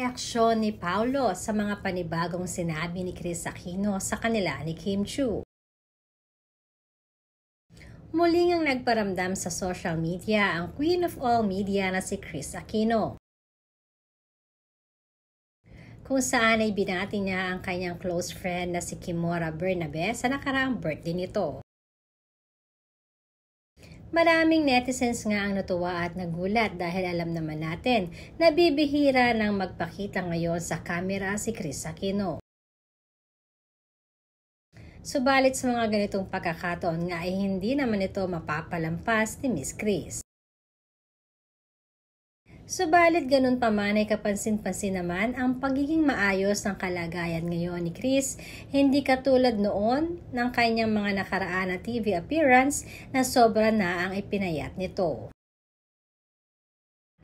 Reaksyon ni Paulo sa mga panibagong sinabi ni Chris Aquino sa kanila ni Kim Chu. Muling ngang nagparamdam sa social media ang queen of all media na si Chris Aquino. Kung saan ay binati niya ang kanyang close friend na si Kimora Bernabe sa nakaraang birthday nito. Maraming netizens nga ang natuwa at nagulat dahil alam naman natin na bibihira ng magpakita ngayon sa kamera si Chris Aquino. Subalit sa mga ganitong pagkakataon nga ay eh, hindi naman ito mapapalampas ni Miss Chris. Subalit ganun pa man ay kapansin-pansin naman ang pagiging maayos ng kalagayan ngayon ni Chris, hindi katulad noon ng kanyang mga nakaraan na TV appearance na sobra na ang ipinayat nito.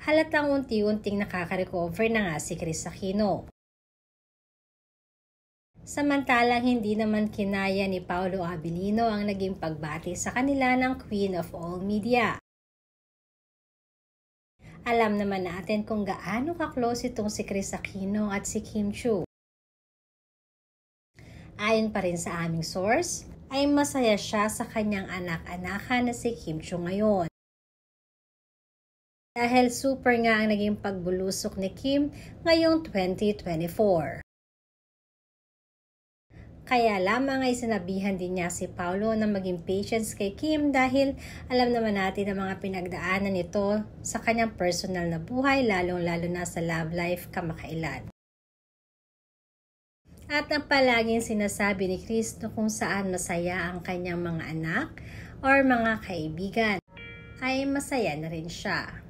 Halatang unti-unting nakaka-recover na nga si Chris Aquino. Samantalang hindi naman kinaya ni Paolo Abilino ang naging pagbati sa kanila ng Queen of All Media. Alam naman natin kung gaano ka-close itong si Chris Aquino at si Kim Chu. Ayon pa rin sa aming source, ay masaya siya sa kanyang anak-anakan na si Kim Chu ngayon. Dahil super nga ang naging pagbulusok ni Kim ngayong 2024. Kaya lamang ay sinabihan din niya si Paulo na maging patience kay Kim dahil alam naman natin ang mga pinagdaanan nito sa kanyang personal na buhay lalong-lalo na sa love life kamakailan. At ang palaging sinasabi ni Kristo kung saan masaya ang kanyang mga anak or mga kaibigan ay masaya na rin siya.